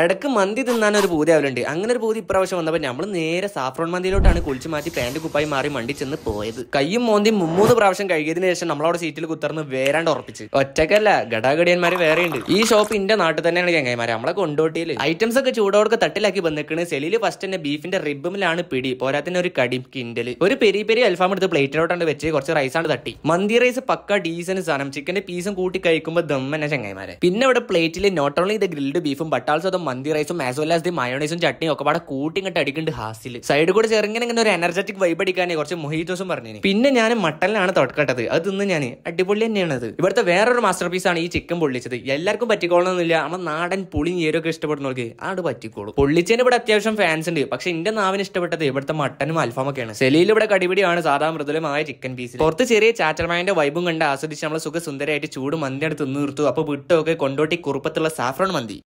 ഇടക്ക് മന്തി തിന്നാൻ ഒരു ആവലുണ്ട് അങ്ങനെ ഒരു പൂതി ഇപ്രാവശ്യം വന്നപ്പോൾ നമ്മൾ നേരെ സാഫ്രോൺ മന്തിയിലോട്ടാണ് കുളിച്ച് മാറ്റി പാൻറ് കുപ്പായി മാറി മണ്ടി ചെന്ന് പോയത് കയ്യും മോന്തിയും മുമ്മൂന്ന് പ്രാവശ്യം കഴുകിയതിനു ശേഷം നമ്മളവിടെ സീറ്റിൽ കുത്തർന്ന് വേരാണ്ട് ഉറപ്പിച്ച് ഒറ്റക്കല്ല ഗടാഗടിയന്മാർ വേറെയുണ്ട് ഈ ഷോപ്പ് ഇന്റെ നാട്ടിൽ തന്നെയാണ് ചങ്ങായിമാരെ നമ്മളെ കൊണ്ടോട്ടിയിൽ ഐറ്റംസ് ഒക്കെ ചൂടോടൊക്കെ തട്ടിലാക്കി വന്നിരിക്കുന്നത് സെലിയിൽ ഫസ്റ്റ് തന്നെ ബീഫിന്റെ റിബിലാണ് പിടി പോരാത്തിന് ഒരു കടി കിൻഡല് ഒരു പെരിയ പെരിയ അൽഫാം എടുത്ത് പ്ലേറ്റിലോട്ടാണ് വെച്ച് കുറച്ച് റൈസാണ് തട്ടി മന്തി റൈസ് പക്ക ഡീസന്റ് സാധനം ചിക്കന്റെ പീസും കൂട്ടി കഴിക്കുമ്പോൾ ദം ചങ്ങായിമാരെ പിന്നെ ഇവിടെ പ്ലേറ്റിൽ നോട്ട് ഓൺലി ഇത് ഗ്രിൽഡ് ബീഫും ബട്ട് മന്തി റൈസും ആസ് വെൽ ആസ് ദി മയോണൈസും ചട്ടിയും ഒക്കെ പാടെ കൂട്ടിങ്ങട്ട് അടിക്കുന്നുണ്ട് ഹാസിൽ സൈഡ് കൂടെ ചെറുങ്ങനെ ഇങ്ങനെ ഒരു എനർജറ്റിക് വൈബ് അടിക്കാനേ കുറച്ച് മൊഹീറ്റോസും പറഞ്ഞു പിന്നെ ഞാൻ മട്ടനിലാണ് തുടക്കട്ടത് അത് തിന്ന് ഞാൻ അടിപൊളി തന്നെയാണ് അത് ഇവിടുത്തെ വേറൊരു മാസ്റ്റർ പീസാണ് ആണ് ഈ ചിക്കൻ പൊള്ളിച്ചത് എല്ലാവർക്കും പറ്റിക്കോളണമെന്നില്ല നമ്മൾ നാടൻ പുളിയും ഏരൊക്കെ ഇഷ്ടപ്പെടുന്നവർക്ക് ആട് പറ്റിക്കോളൂ പൊള്ളിച്ചതിന് ഇവിടെ അത്യാവശ്യം ഫാൻസ് ഉണ്ട് പക്ഷെ എന്റെ നാവിന് ഇഷ്ടപ്പെട്ടത് ഇവിടുത്തെ മട്ടനും അൽഫാമൊക്കെയാണ് സെലിയിൽ ഇവിടെ കടിപിടിയാണ് സാധാരണ മൃദുലമായ ചിക്കൻ പീസ് പുറത്ത് ചെറിയ ചാറ്റർമായന്റെ വൈബും കണ്ട് ആസ്വദിച്ച് നമ്മൾ സുന്ദരമായിട്ട് ചൂട് മന്തി തിന്നു നിർത്തു അപ്പോൾ വിട്ടൊക്കെ കൊണ്ടോട്ടി കുറുപ്പത്തുള്ള സാഫ്രോൺ മന്തി